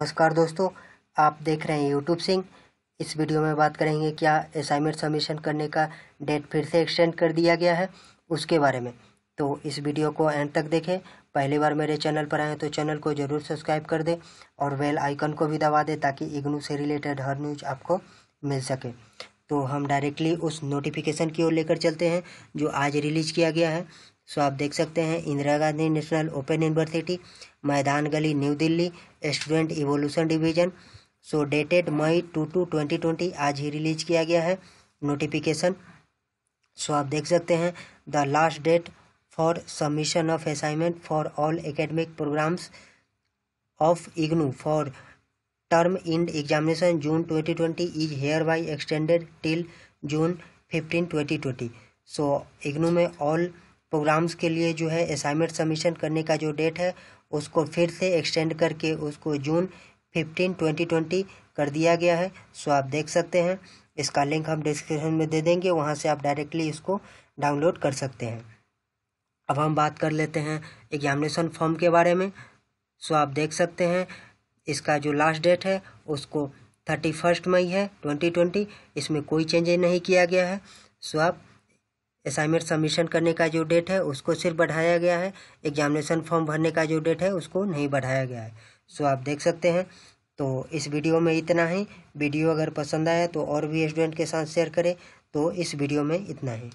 नमस्कार दोस्तों आप देख रहे हैं यूट्यूब सिंह इस वीडियो में बात करेंगे क्या असाइनमेंट सबमिशन करने का डेट फिर से एक्सटेंड कर दिया गया है उसके बारे में तो इस वीडियो को एंड तक देखें पहली बार मेरे चैनल पर आएँ तो चैनल को ज़रूर सब्सक्राइब कर दें और वेल आइकन को भी दबा दें ताकि इग्नू से रिलेटेड हर न्यूज आपको मिल सके तो हम डायरेक्टली उस नोटिफिकेशन की ओर लेकर चलते हैं जो आज रिलीज किया गया है सो आप देख सकते हैं Indira Gandhi national open university Maidan Garhi new Delhi student evolution division so dated May two two twenty twenty आज ही रिलीज किया गया है नोटिफिकेशन सो आप देख सकते हैं the last date for submission of assignment for all academic programs of IGNOU for term examination June twenty twenty is hereby extended till June fifteen twenty twenty so IGNOU में ऑल प्रोग्राम्स के लिए जो है assignment submission करने का जो date है उसको फिर से एक्सटेंड करके उसको जून फिफ्टीन ट्वेंटी ट्वेंटी कर दिया गया है सो आप देख सकते हैं इसका लिंक हम डिस्क्रिप्शन में दे देंगे वहाँ से आप डायरेक्टली इसको डाउनलोड कर सकते हैं अब हम बात कर लेते हैं एग्जामिनेशन फॉर्म के बारे में सो आप देख सकते हैं इसका जो लास्ट डेट है उसको थर्टी फर्स्ट मई है ट्वेंटी ट्वेंटी इसमें कोई चेंजेज नहीं किया गया है सो आप असाइनमेंट सबमिशन करने का जो डेट है उसको सिर्फ बढ़ाया गया है एग्जामिनेशन फॉर्म भरने का जो डेट है उसको नहीं बढ़ाया गया है सो आप देख सकते हैं तो इस वीडियो में इतना ही वीडियो अगर पसंद आया तो और भी स्टूडेंट के साथ शेयर करें तो इस वीडियो में इतना ही